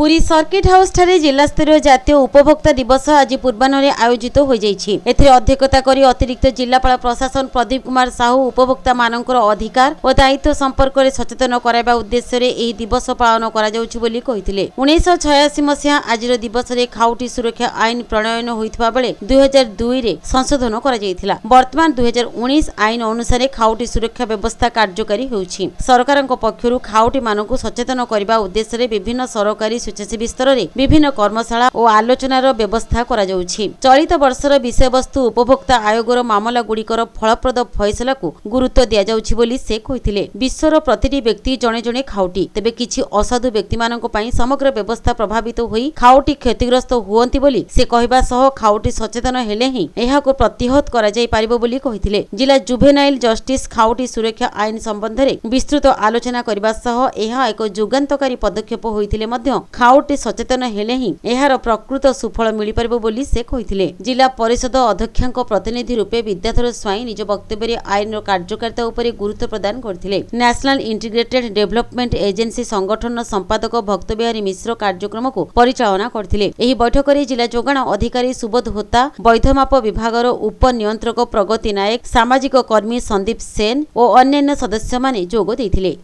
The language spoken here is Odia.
পুরী সর্কিট হাউসଠାରେ জিলাস্তরীয় জাতীয় উপভোক্তা দিবস আজ পূর্বাহ্নে আয়োজিত হয়েছে এতে অধ্যক্ষতা করে অতিরিক্ত জেলাপাল প্রশাসন প্রদীপ কুমার সাহু উপভোক্তা মানকর অধিকার ও দায়িত্ব সম্পর্কের সচেতন করাইবা উদ্দেশ্যে এই দিবস পালন করা যাচ্ছে বলে কে উনিশশো ছয়াশি মশা আজির দিবসের খাউটি সুরক্ষা আইন প্রণয়ন হয়ে বেড়ে দুই হাজার দুইরে সংশোধন করা বর্তমান দুই হাজার উনিশ আইন অনুসারে খাউটি সুরক্ষা ব্যবস্থা কার্যকারী হচ্ছে সরকার পক্ষ খাউটি মানুষ সচেতন করা উদ্দেশ্যে বিভিন্ন সরকারি ସ୍ୱେଚ୍ଛାସେବୀ ସ୍ତରରେ ବିଭିନ୍ନ କର୍ମଶାଳା ଓ ଆଲୋଚନାର ବ୍ୟବସ୍ଥା କରାଯାଉଛି ଚଳିତ ବର୍ଷର ବିଷୟବସ୍ତୁ ଉପଭୋକ୍ତା ଆୟୋଗର ମାମଲାଗୁଡ଼ିକର ଫଳପ୍ରଦ ଫଇସଲାକୁ ଗୁରୁତ୍ୱ ଦିଆଯାଉଛି ବୋଲି ସେ କହିଥିଲେ ବିଶ୍ୱର ପ୍ରତିଟି ବ୍ୟକ୍ତି ଜଣେ ଜଣେ ଖାଉଟି ତେବେ କିଛି ଅସାଧୁ ବ୍ୟକ୍ତିମାନଙ୍କ ପାଇଁ ସମଗ୍ର ବ୍ୟବସ୍ଥା ପ୍ରଭାବିତ ହୋଇ ଖାଉଟି କ୍ଷତିଗ୍ରସ୍ତ ହୁଅନ୍ତି ବୋଲି ସେ କହିବା ସହ ଖାଉଟି ସଚେତନ ହେଲେ ହିଁ ଏହାକୁ ପ୍ରତିହତ କରାଯାଇପାରିବ ବୋଲି କହିଥିଲେ ଜିଲ୍ଲା ଜୁଭେନାଇଲ୍ ଜଷ୍ଟିସ୍ ଖାଉଟି ସୁରକ୍ଷା ଆଇନ ସମ୍ବନ୍ଧରେ ବିସ୍ତୃତ ଆଲୋଚନା କରିବା ସହ ଏହା ଏକ ଯୁଗାନ୍ତକାରୀ ପଦକ୍ଷେପ ହୋଇଥିଲେ ମଧ୍ୟ ଖାଉଟି ସଚେତନ ହେଲେ ହିଁ ଏହାର ପ୍ରକୃତ ସୁଫଳ ମିଳିପାରିବ ବୋଲି ସେ କହିଥିଲେ ଜିଲ୍ଲା ପରିଷଦ ଅଧ୍ୟକ୍ଷଙ୍କ ପ୍ରତିନିଧି ରୂପେ ବିଦ୍ୟାଧର ସ୍ୱାଇଁ ନିଜ ବକ୍ତବ୍ୟରେ ଆଇନର କାର୍ଯ୍ୟକାରିତା ଉପରେ ଗୁରୁତ୍ୱ ପ୍ରଦାନ କରିଥିଲେ ନ୍ୟାସନାଲ୍ ଇଣ୍ଟିଗ୍ରେଟେଡ୍ ଡେଭଲପ୍ମେଣ୍ଟ ଏଜେନ୍ସି ସଂଗଠନର ସମ୍ପାଦକ ଭକ୍ତବିହାରୀ ମିଶ୍ର କାର୍ଯ୍ୟକ୍ରମକୁ ପରିଚାଳନା କରିଥିଲେ ଏହି ବୈଠକରେ ଜିଲ୍ଲା ଯୋଗାଣ ଅଧିକାରୀ ସୁବୋଧ ହୋତା ବୈଧମାପ ବିଭାଗର ଉପନିୟନ୍ତ୍ରକ ପ୍ରଗତି ନାୟକ ସାମାଜିକ କର୍ମୀ ସନ୍ଦୀପ ସେନ୍ ଓ ଅନ୍ୟାନ୍ୟ ସଦସ୍ୟମାନେ ଯୋଗ ଦେଇଥିଲେ